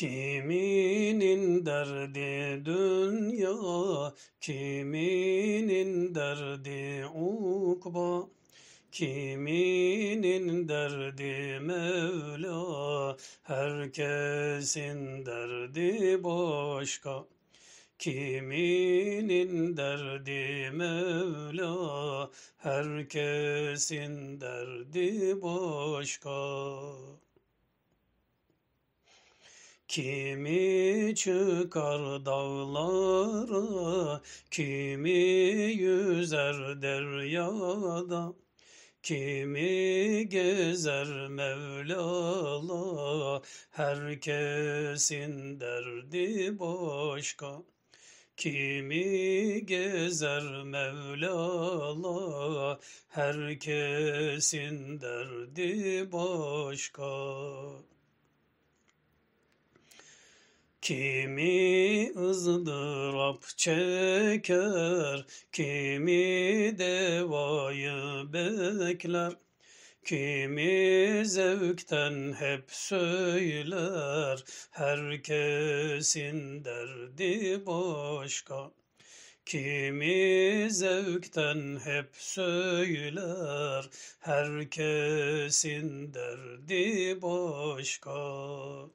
Kiminin derdi dünya, kiminin derdi ukba, kiminin derdi Mevla, herkesin derdi başka. Kiminin derdi Mevla, herkesin derdi başka. Kimi çıkar dağlara, kimi yüzer deryada, kimi gezer Mevlala, herkesin derdi başka. Kimi gezer Mevlala, herkesin derdi başka. Kimi ızdırap çeker, kimi devayı bekler, kimi zevkten hep söyler, herkesin derdi başka. Kimi zevkten hep söyler, herkesin derdi başka.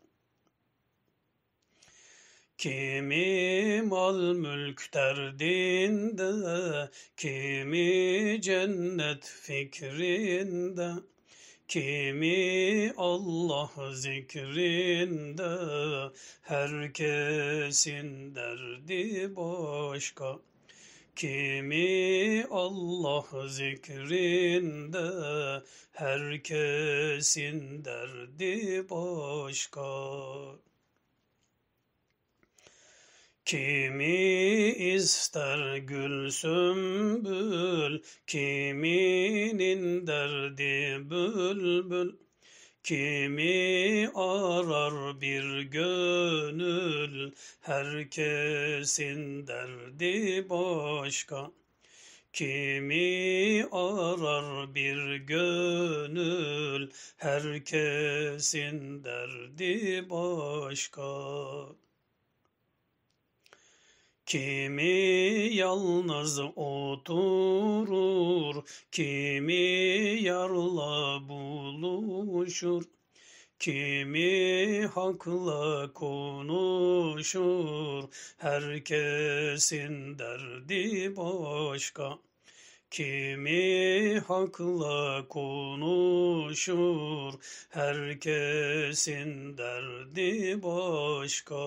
Kimi mal mülk derdinde, kimi cennet fikrinde, kimi Allah zikrinde, herkesin derdi başka. Kimi Allah zikrinde, herkesin derdi başka. Kimi ister gül sümbül, kiminin derdi bülbül. Kimi arar bir gönül, herkesin derdi başka. Kimi arar bir gönül, herkesin derdi başka. Kimi yalnız oturur, kimi yarla buluşur. Kimi hakla konuşur, herkesin derdi başka. Kimi hakla konuşur, herkesin derdi başka.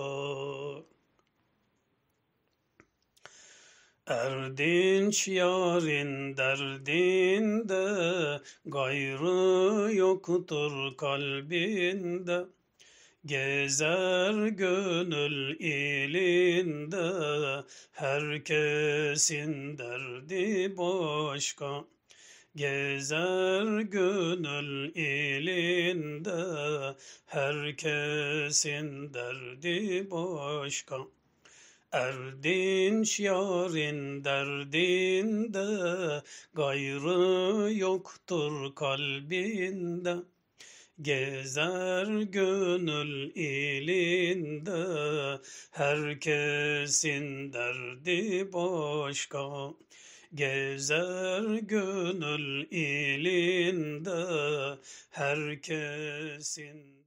Erdinç yarın derdinde gayrı yoktur kalbinde Gezer gönül ilinde herkesin derdi başka Gezer gönül ilinde herkesin derdi başka Erdinç yarın derdinde gayrı yoktur kalbinde. Gezer gönül ilinde herkesin derdi başka. Gezer gönül ilinde herkesin